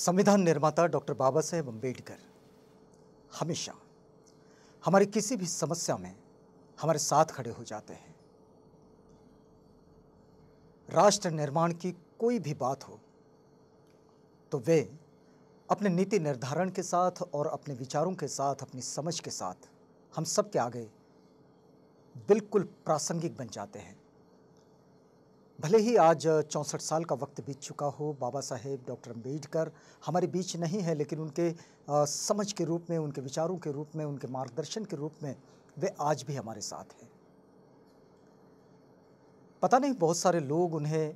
संविधान निर्माता डॉक्टर बाबा साहेब अम्बेडकर हमेशा हमारी किसी भी समस्या में हमारे साथ खड़े हो जाते हैं राष्ट्र निर्माण की कोई भी बात हो तो वे अपने नीति निर्धारण के साथ और अपने विचारों के साथ अपनी समझ के साथ हम सबके आगे बिल्कुल प्रासंगिक बन जाते हैं भले ही आज चौंसठ साल का वक्त बीत चुका हो बाबा साहेब डॉक्टर अम्बेडकर हमारे बीच नहीं है लेकिन उनके समझ के रूप में उनके विचारों के रूप में उनके मार्गदर्शन के रूप में वे आज भी हमारे साथ हैं पता नहीं बहुत सारे लोग उन्हें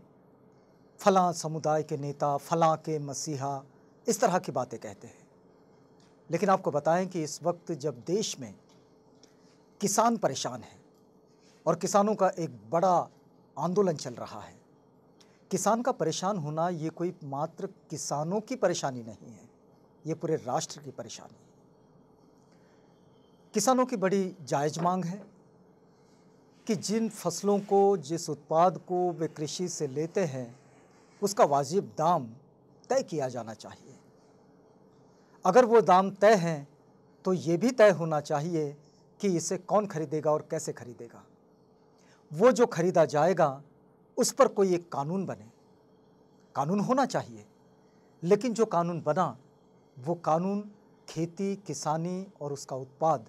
फलां समुदाय के नेता फलां के मसीहा इस तरह की बातें कहते हैं लेकिन आपको बताएं कि इस वक्त जब देश में किसान परेशान है और किसानों का एक बड़ा आंदोलन चल रहा है किसान का परेशान होना ये कोई मात्र किसानों की परेशानी नहीं है ये पूरे राष्ट्र की परेशानी है किसानों की बड़ी जायज मांग है कि जिन फसलों को जिस उत्पाद को वे कृषि से लेते हैं उसका वाजिब दाम तय किया जाना चाहिए अगर वो दाम तय हैं तो ये भी तय होना चाहिए कि इसे कौन खरीदेगा और कैसे खरीदेगा वो जो खरीदा जाएगा उस पर कोई एक कानून बने कानून होना चाहिए लेकिन जो कानून बना वो कानून खेती किसानी और उसका उत्पाद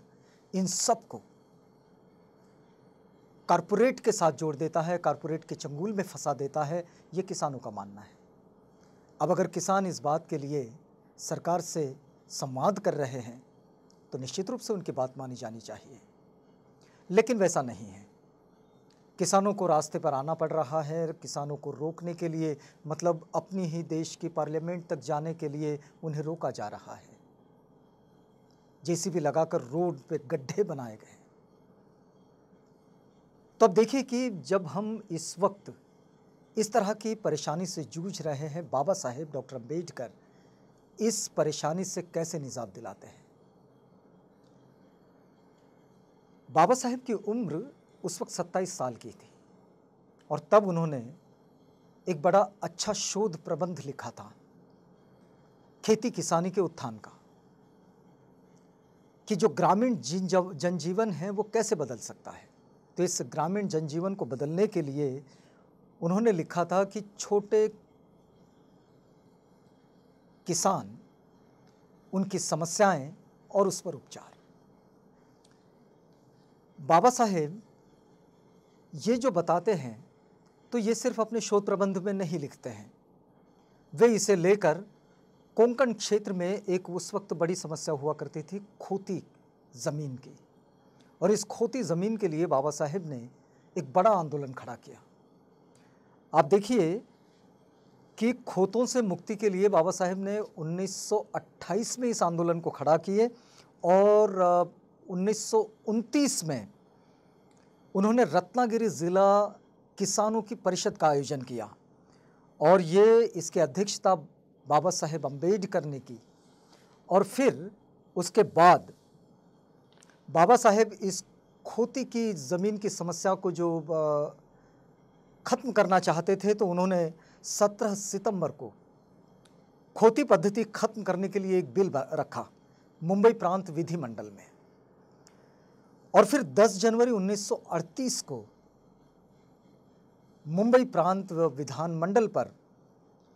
इन सब को कॉरपोरेट के साथ जोड़ देता है कॉरपोरेट के चंगुल में फंसा देता है ये किसानों का मानना है अब अगर किसान इस बात के लिए सरकार से संवाद कर रहे हैं तो निश्चित रूप से उनकी बात मानी जानी चाहिए लेकिन वैसा नहीं है किसानों को रास्ते पर आना पड़ रहा है किसानों को रोकने के लिए मतलब अपनी ही देश की पार्लियामेंट तक जाने के लिए उन्हें रोका जा रहा है जेसीबी लगाकर रोड पे गड्ढे बनाए गए तो अब देखिए कि जब हम इस वक्त इस तरह की परेशानी से जूझ रहे हैं बाबा साहेब डॉक्टर अम्बेडकर इस परेशानी से कैसे निजात दिलाते हैं बाबा साहेब की उम्र उस वक्त सत्ताईस साल की थी और तब उन्होंने एक बड़ा अच्छा शोध प्रबंध लिखा था खेती किसानी के उत्थान का कि जो ग्रामीण जनजीवन है वो कैसे बदल सकता है तो इस ग्रामीण जनजीवन को बदलने के लिए उन्होंने लिखा था कि छोटे किसान उनकी समस्याएं और उस पर उपचार बाबा साहेब ये जो बताते हैं तो ये सिर्फ अपने शोध प्रबंध में नहीं लिखते हैं वे इसे लेकर कोंकण क्षेत्र में एक उस वक्त बड़ी समस्या हुआ करती थी खोती ज़मीन की और इस खोती ज़मीन के लिए बाबा साहेब ने एक बड़ा आंदोलन खड़ा किया आप देखिए कि खोतों से मुक्ति के लिए बाबा साहेब ने 1928 में इस आंदोलन को खड़ा किए और उन्नीस में उन्होंने रत्नागिरी ज़िला किसानों की परिषद का आयोजन किया और ये इसके अध्यक्षता बाबा साहेब अम्बेडकर ने की और फिर उसके बाद बाबा साहेब इस खोती की ज़मीन की समस्या को जो ख़त्म करना चाहते थे तो उन्होंने 17 सितंबर को खोती पद्धति खत्म करने के लिए एक बिल रखा मुंबई प्रांत विधिमंडल में और फिर 10 जनवरी 1938 को मुंबई प्रांत व विधानमंडल पर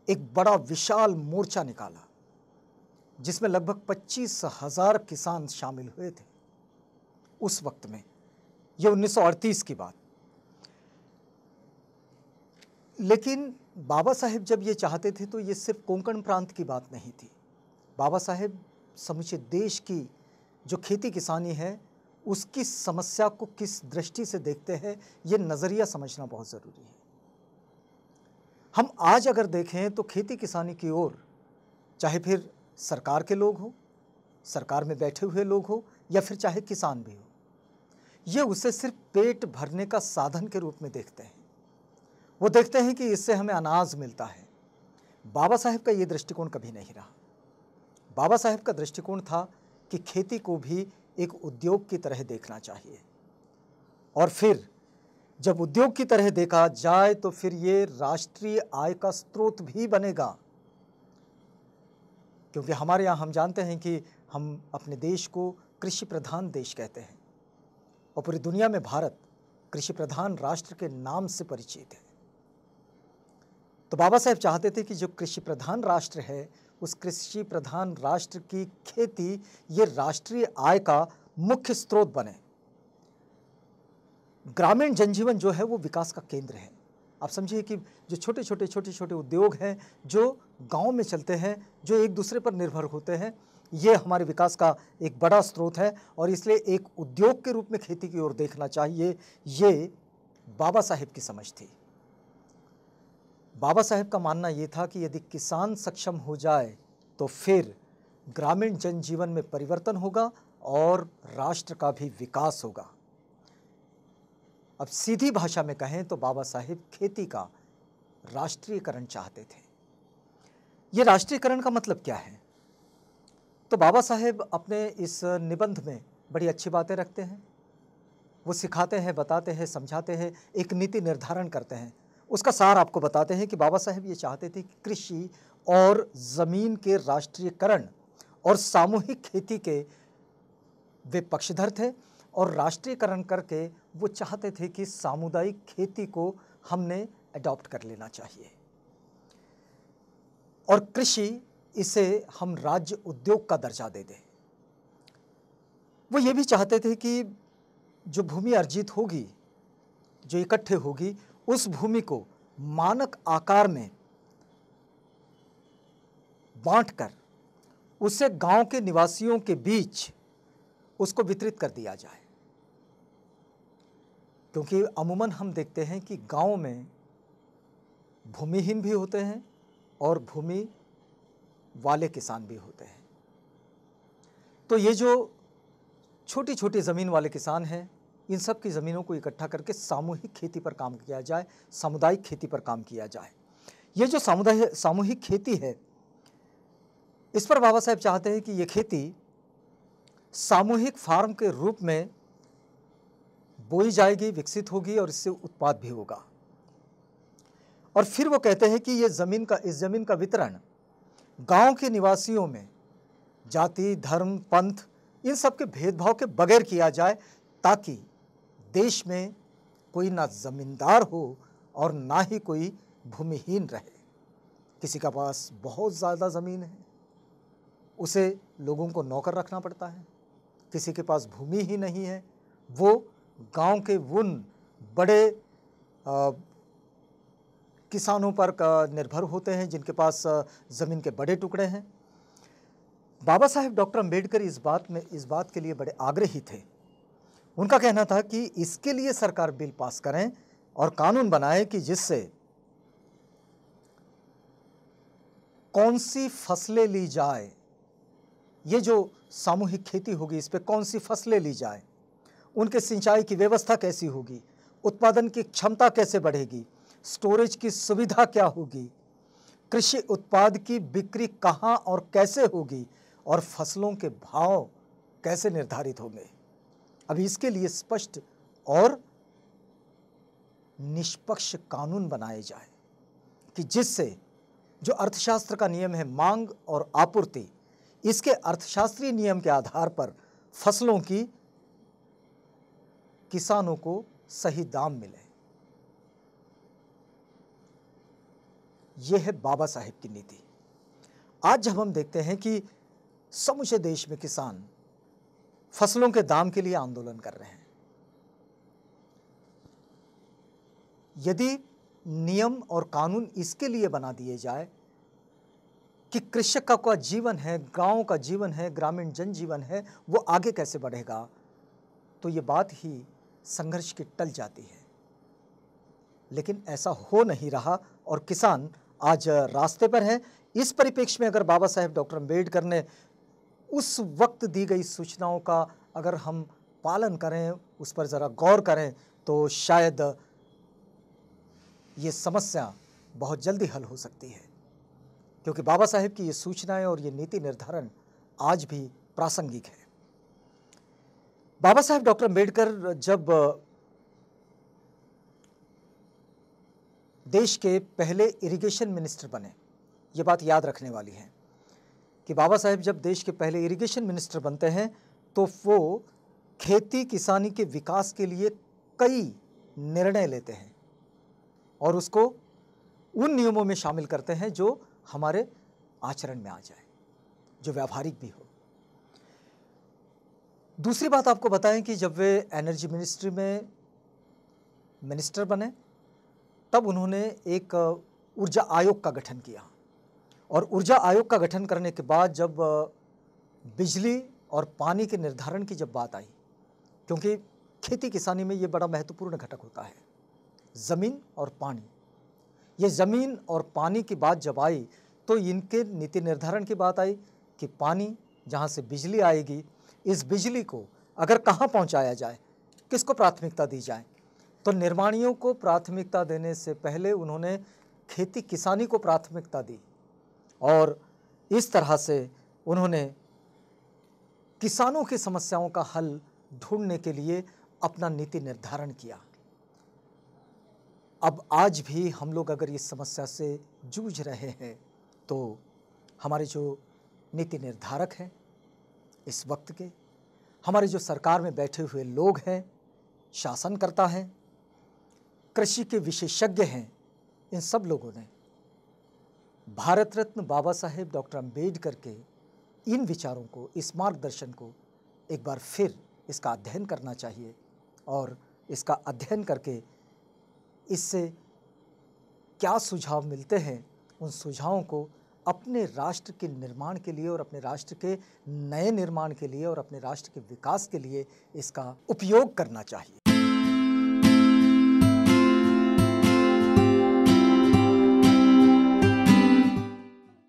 एक बड़ा विशाल मोर्चा निकाला जिसमें लगभग पच्चीस हजार किसान शामिल हुए थे उस वक्त में ये 1938 की बात लेकिन बाबा साहेब जब ये चाहते थे तो ये सिर्फ कोंकण प्रांत की बात नहीं थी बाबा साहेब समुचे देश की जो खेती किसानी है उसकी समस्या को किस दृष्टि से देखते हैं ये नज़रिया समझना बहुत ज़रूरी है हम आज अगर देखें तो खेती किसानी की ओर चाहे फिर सरकार के लोग हों सरकार में बैठे हुए लोग हों या फिर चाहे किसान भी हो ये उसे सिर्फ पेट भरने का साधन के रूप में देखते हैं वो देखते हैं कि इससे हमें अनाज मिलता है बाबा साहेब का ये दृष्टिकोण कभी नहीं रहा बाबा साहेब का दृष्टिकोण था कि खेती को भी एक उद्योग की तरह देखना चाहिए और फिर जब उद्योग की तरह देखा जाए तो फिर ये राष्ट्रीय आय का स्रोत भी बनेगा क्योंकि हमारे यहाँ हम जानते हैं कि हम अपने देश को कृषि प्रधान देश कहते हैं और पूरी दुनिया में भारत कृषि प्रधान राष्ट्र के नाम से परिचित है तो बाबा साहेब चाहते थे कि जो कृषि प्रधान राष्ट्र है उस कृषि प्रधान राष्ट्र की खेती ये राष्ट्रीय आय का मुख्य स्रोत बने ग्रामीण जनजीवन जो है वो विकास का केंद्र है आप समझिए कि जो छोटे छोटे छोटे छोटे उद्योग हैं जो गांव में चलते हैं जो एक दूसरे पर निर्भर होते हैं ये हमारे विकास का एक बड़ा स्रोत है और इसलिए एक उद्योग के रूप में खेती की ओर देखना चाहिए ये बाबा साहेब की समझ थी बाबा साहेब का मानना ये था कि यदि किसान सक्षम हो जाए तो फिर ग्रामीण जनजीवन में परिवर्तन होगा और राष्ट्र का भी विकास होगा अब सीधी भाषा में कहें तो बाबा साहेब खेती का राष्ट्रीयकरण चाहते थे ये राष्ट्रीयकरण का मतलब क्या है तो बाबा साहेब अपने इस निबंध में बड़ी अच्छी बातें रखते हैं वो सिखाते हैं बताते हैं समझाते हैं एक नीति निर्धारण करते हैं उसका सार आपको बताते हैं कि बाबा साहेब ये चाहते थे कि कृषि और ज़मीन के राष्ट्रीयकरण और सामूहिक खेती के वे पक्षधर थे और राष्ट्रीयकरण करके वो चाहते थे कि सामुदायिक खेती को हमने अडॉप्ट कर लेना चाहिए और कृषि इसे हम राज्य उद्योग का दर्जा दे दें वो ये भी चाहते थे कि जो भूमि अर्जित होगी जो इकट्ठे होगी उस भूमि को मानक आकार में बांटकर उसे गांव के निवासियों के बीच उसको वितरित कर दिया जाए क्योंकि अमूमन हम देखते हैं कि गांव में भूमिहीन भी होते हैं और भूमि वाले किसान भी होते हैं तो ये जो छोटी छोटी ज़मीन वाले किसान हैं इन सब की ज़मीनों को इकट्ठा करके सामूहिक खेती पर काम किया जाए सामुदायिक खेती पर काम किया जाए ये जो सामुदायिक सामूहिक खेती है इस पर बाबा साहेब चाहते हैं कि ये खेती सामूहिक फार्म के रूप में बोई जाएगी विकसित होगी और इससे उत्पाद भी होगा और फिर वो कहते हैं कि ये ज़मीन का इस ज़मीन का वितरण गांव के निवासियों में जाति धर्म पंथ इन सब के भेदभाव के बगैर किया जाए ताकि देश में कोई ना ज़मींदार हो और ना ही कोई भूमिहीन रहे किसी का पास बहुत ज़्यादा ज़मीन है उसे लोगों को नौकर रखना पड़ता है किसी के पास भूमि ही नहीं है वो गांव के उन बड़े आ, किसानों पर निर्भर होते हैं जिनके पास ज़मीन के बड़े टुकड़े हैं बाबा साहेब डॉक्टर अम्बेडकर इस बात में इस बात के लिए बड़े आग्रही थे उनका कहना था कि इसके लिए सरकार बिल पास करें और कानून बनाए कि जिससे कौन सी फसलें ली जाए ये जो सामूहिक खेती होगी इस पर कौन सी फसलें ली जाए उनके सिंचाई की व्यवस्था कैसी होगी उत्पादन की क्षमता कैसे बढ़ेगी स्टोरेज की सुविधा क्या होगी कृषि उत्पाद की बिक्री कहाँ और कैसे होगी और फसलों के भाव कैसे निर्धारित होंगे अब इसके लिए स्पष्ट और निष्पक्ष कानून बनाए जाए कि जिससे जो अर्थशास्त्र का नियम है मांग और आपूर्ति इसके अर्थशास्त्रीय नियम के आधार पर फसलों की किसानों को सही दाम मिले यह है बाबा साहेब की नीति आज जब हम देखते हैं कि समूचे देश में किसान फसलों के दाम के लिए आंदोलन कर रहे हैं यदि नियम और कानून इसके लिए बना दिए जाए कि कृषक का का जीवन है गांव का जीवन है ग्रामीण जनजीवन है वो आगे कैसे बढ़ेगा तो ये बात ही संघर्ष की टल जाती है लेकिन ऐसा हो नहीं रहा और किसान आज रास्ते पर है इस परिप्रेक्ष्य में अगर बाबा साहेब डॉक्टर अम्बेडकर ने उस वक्त वक्त दी गई सूचनाओं का अगर हम पालन करें उस पर ज़रा गौर करें तो शायद ये समस्या बहुत जल्दी हल हो सकती है क्योंकि बाबा साहेब की ये सूचनाएं और ये नीति निर्धारण आज भी प्रासंगिक है बाबा साहेब डॉक्टर अम्बेडकर जब देश के पहले इरिगेशन मिनिस्टर बने ये बात याद रखने वाली है कि बाबा साहेब जब देश के पहले इरिगेशन मिनिस्टर बनते हैं तो वो खेती किसानी के विकास के लिए कई निर्णय लेते हैं और उसको उन नियमों में शामिल करते हैं जो हमारे आचरण में आ जाए जो व्यावहारिक भी हो दूसरी बात आपको बताएं कि जब वे एनर्जी मिनिस्ट्री में मिनिस्टर बने तब उन्होंने एक ऊर्जा आयोग का गठन किया और ऊर्जा आयोग का गठन करने के बाद जब बिजली और पानी के निर्धारण की जब बात आई क्योंकि खेती किसानी में ये बड़ा महत्वपूर्ण घटक होता है ज़मीन और पानी ये ज़मीन और पानी की बात जब आई तो इनके नीति निर्धारण की बात आई कि पानी जहाँ से बिजली आएगी इस बिजली को अगर कहाँ पहुँचाया जाए किसको प्राथमिकता दी जाए तो निर्माणियों को प्राथमिकता देने से पहले उन्होंने खेती किसानी को प्राथमिकता दी और इस तरह से उन्होंने किसानों की समस्याओं का हल ढूंढने के लिए अपना नीति निर्धारण किया अब आज भी हम लोग अगर इस समस्या से जूझ रहे हैं तो हमारे जो नीति निर्धारक हैं इस वक्त के हमारे जो सरकार में बैठे हुए लोग हैं शासनकर्ता हैं कृषि के विशेषज्ञ हैं इन सब लोगों ने भारत रत्न बाबा साहेब डॉक्टर अम्बेडकर के इन विचारों को इस मार्गदर्शन को एक बार फिर इसका अध्ययन करना चाहिए और इसका अध्ययन करके इससे क्या सुझाव मिलते हैं उन सुझावों को अपने राष्ट्र के निर्माण के लिए और अपने राष्ट्र के नए निर्माण के लिए और अपने राष्ट्र के विकास के लिए इसका उपयोग करना चाहिए